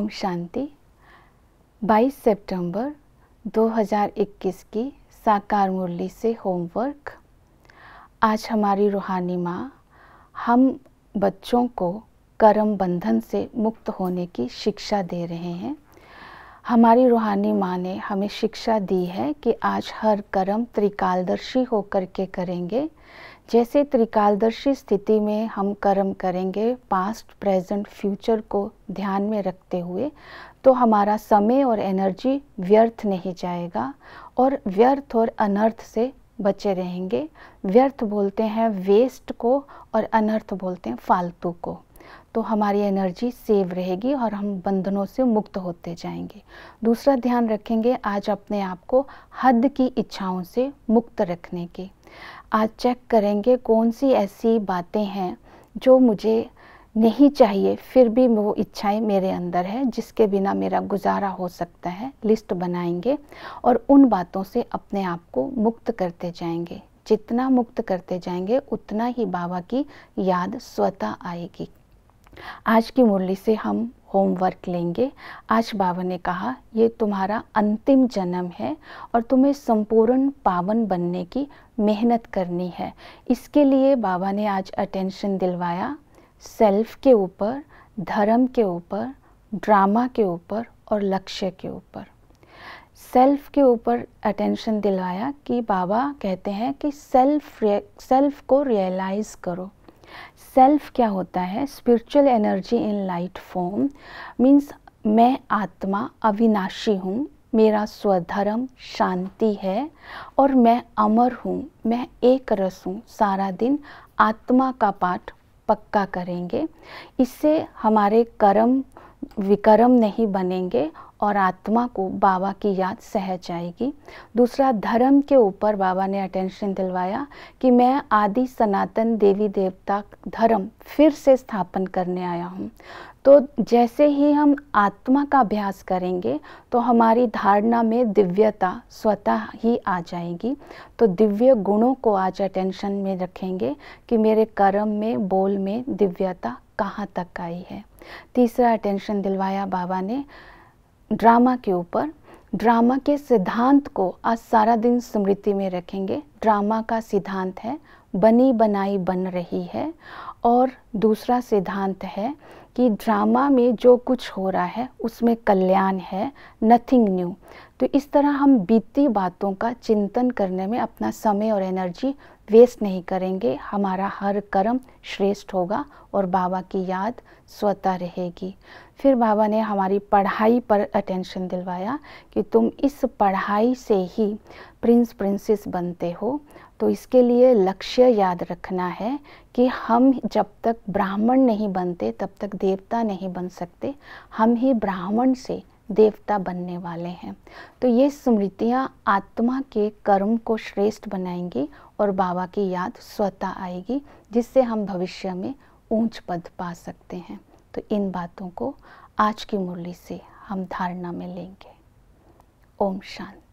ओम शांति 22 सितंबर 2021 की साकार मुरली से होमवर्क आज हमारी रूहानी माँ हम बच्चों को कर्म बंधन से मुक्त होने की शिक्षा दे रहे हैं हमारी रूहानी माँ ने हमें शिक्षा दी है कि आज हर कर्म त्रिकालदर्शी होकर के करेंगे जैसे त्रिकालदर्शी स्थिति में हम कर्म करेंगे पास्ट प्रेजेंट फ्यूचर को ध्यान में रखते हुए तो हमारा समय और एनर्जी व्यर्थ नहीं जाएगा और व्यर्थ और अनर्थ से बचे रहेंगे व्यर्थ बोलते हैं वेस्ट को और अनर्थ बोलते हैं फालतू को तो हमारी एनर्जी सेव रहेगी और हम बंधनों से मुक्त होते जाएंगे दूसरा ध्यान रखेंगे आज अपने आप को हद की इच्छाओं से मुक्त रखने की आज चेक करेंगे कौन सी ऐसी बातें हैं जो मुझे नहीं चाहिए फिर भी वो इच्छाएं मेरे अंदर है जिसके बिना मेरा गुजारा हो सकता है लिस्ट बनाएंगे और उन बातों से अपने आप को मुक्त करते जाएंगे जितना मुक्त करते जाएंगे उतना ही बाबा की याद स्वतः आएगी आज की मुरली से हम होमवर्क लेंगे आज बाबा ने कहा ये तुम्हारा अंतिम जन्म है और तुम्हें संपूर्ण पावन बनने की मेहनत करनी है इसके लिए बाबा ने आज अटेंशन दिलवाया सेल्फ के ऊपर धर्म के ऊपर ड्रामा के ऊपर और लक्ष्य के ऊपर सेल्फ के ऊपर अटेंशन दिलवाया कि बाबा कहते हैं कि सेल्फ सेल्फ को रियलाइज़ करो सेल्फ क्या होता है spiritual energy in light form means मैं आत्मा अविनाशी हूँ मेरा स्वधर्म शांति है और मैं अमर हूँ मैं एक रस हूँ सारा दिन आत्मा का पाठ पक्का करेंगे इससे हमारे कर्म विकर्म नहीं बनेंगे और आत्मा को बाबा की याद सह जाएगी दूसरा धर्म के ऊपर बाबा ने अटेंशन दिलवाया कि मैं आदि सनातन देवी देवता धर्म फिर से स्थापन करने आया हूँ तो जैसे ही हम आत्मा का अभ्यास करेंगे तो हमारी धारणा में दिव्यता स्वतः ही आ जाएगी तो दिव्य गुणों को आज अटेंशन में रखेंगे कि मेरे कर्म में बोल में दिव्यता कहाँ तक आई है तीसरा अटेंशन दिलवाया बाबा ने ड्रामा के ऊपर ड्रामा के सिद्धांत को आज सारा दिन स्मृति में रखेंगे ड्रामा का सिद्धांत है बनी बनाई बन रही है और दूसरा सिद्धांत है कि ड्रामा में जो कुछ हो रहा है उसमें कल्याण है नथिंग न्यू तो इस तरह हम बीती बातों का चिंतन करने में अपना समय और एनर्जी वेस्ट नहीं करेंगे हमारा हर कर्म श्रेष्ठ होगा और बाबा की याद स्वतः रहेगी फिर बाबा ने हमारी पढ़ाई पर अटेंशन दिलवाया कि तुम इस पढ़ाई से ही प्रिंस प्रिंसेस बनते हो तो इसके लिए लक्ष्य याद रखना है कि हम जब तक ब्राह्मण नहीं बनते तब तक देवता नहीं बन सकते हम ही ब्राह्मण से देवता बनने वाले हैं तो ये स्मृतियाँ आत्मा के कर्म को श्रेष्ठ बनाएंगी और बाबा की याद स्वतः आएगी जिससे हम भविष्य में ऊंच पद पा सकते हैं तो इन बातों को आज की मुरली से हम धारणा में लेंगे ओम शांति